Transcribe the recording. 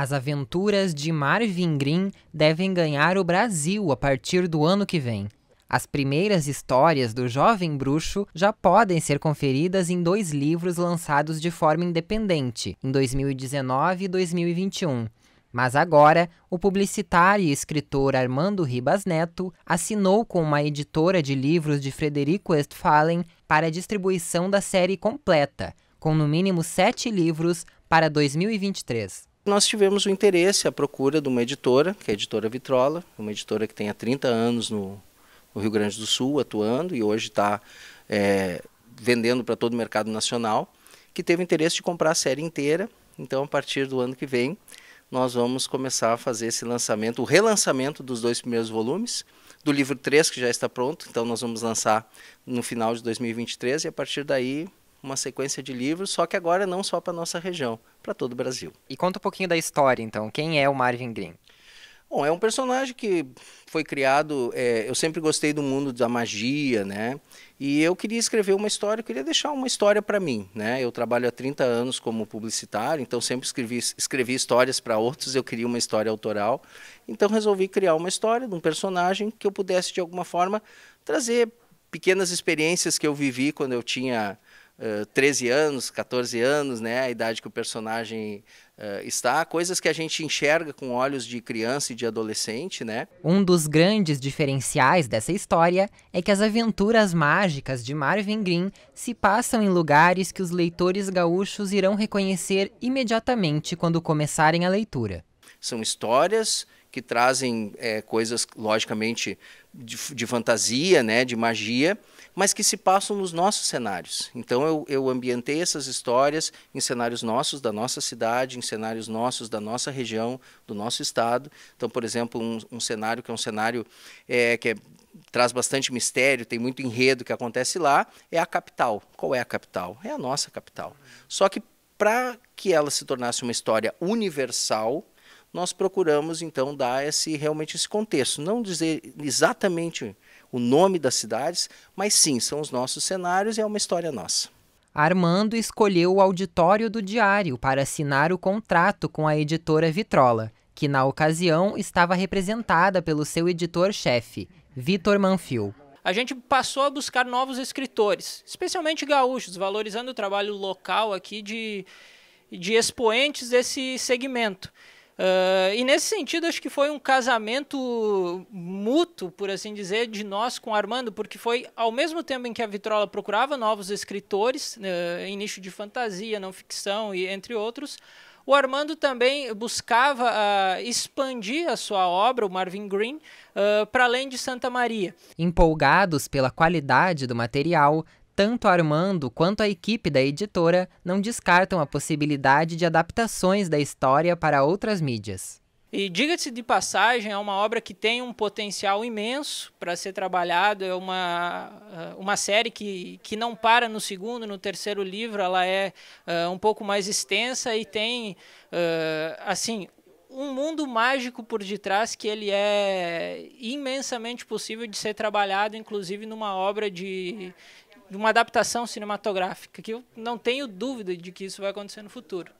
As aventuras de Marvin Green devem ganhar o Brasil a partir do ano que vem. As primeiras histórias do jovem bruxo já podem ser conferidas em dois livros lançados de forma independente, em 2019 e 2021. Mas agora, o publicitário e escritor Armando Ribas Neto assinou com uma editora de livros de Frederico Westphalen para a distribuição da série completa, com no mínimo sete livros para 2023 nós tivemos o interesse, a procura de uma editora, que é a editora Vitrola, uma editora que tem há 30 anos no, no Rio Grande do Sul atuando e hoje está é, vendendo para todo o mercado nacional, que teve interesse de comprar a série inteira. Então, a partir do ano que vem, nós vamos começar a fazer esse lançamento, o relançamento dos dois primeiros volumes, do livro 3, que já está pronto. Então, nós vamos lançar no final de 2023 e a partir daí uma sequência de livros, só que agora não só para nossa região, para todo o Brasil. E conta um pouquinho da história, então. Quem é o Marvin Green? Bom, é um personagem que foi criado. É, eu sempre gostei do mundo da magia, né? E eu queria escrever uma história, eu queria deixar uma história para mim, né? Eu trabalho há 30 anos como publicitário, então sempre escrevi, escrevi histórias para outros, eu queria uma história autoral. Então resolvi criar uma história de um personagem que eu pudesse, de alguma forma, trazer pequenas experiências que eu vivi quando eu tinha 13 eh, anos, 14 anos, né, a idade que o personagem uh, está, coisas que a gente enxerga com olhos de criança e de adolescente, né? Um dos grandes diferenciais dessa história é que as aventuras mágicas de Marvin Green se passam em lugares que os leitores gaúchos irão reconhecer imediatamente quando começarem a leitura. São histórias que trazem é, coisas, logicamente, de, de, fantasia, né, de magia, mas que se passam nos nossos cenários. Então, eu, eu ambientei essas histórias em cenários nossos, da nossa cidade, em cenários nossos, da nossa região, do nosso estado. Então, por exemplo, um, um cenário que é um cenário é, que é, traz bastante mistério, tem muito enredo que acontece lá, é a capital. Qual é a capital? É a nossa capital. Só que para que ela se tornasse uma história universal, nós procuramos então dar esse realmente esse contexto, não dizer exatamente o nome das cidades, mas sim, são os nossos cenários e é uma história nossa. Armando escolheu o auditório do Diário para assinar o contrato com a editora Vitrola, que na ocasião estava representada pelo seu editor-chefe, Vitor Manfil. A gente passou a buscar novos escritores, especialmente gaúchos, valorizando o trabalho local aqui de, de expoentes desse segmento. Uh, e nesse sentido, acho que foi um casamento mútuo, por assim dizer, de nós com o Armando, porque foi ao mesmo tempo em que a Vitrola procurava novos escritores, uh, em nicho de fantasia, não ficção e entre outros, o Armando também buscava uh, expandir a sua obra, o Marvin Green, uh, para além de Santa Maria. Empolgados pela qualidade do material, tanto Armando quanto a equipe da editora não descartam a possibilidade de adaptações da história para outras mídias. E diga-se de passagem, é uma obra que tem um potencial imenso para ser trabalhado, é uma, ah, uma série que, que não para no segundo, no terceiro livro, ela é uh, um pouco mais extensa e tem, uh, assim, um mundo mágico por detrás que ele é imensamente possível de ser trabalhado, inclusive numa obra de, de uma adaptação cinematográfica, que eu não tenho dúvida de que isso vai acontecer no futuro.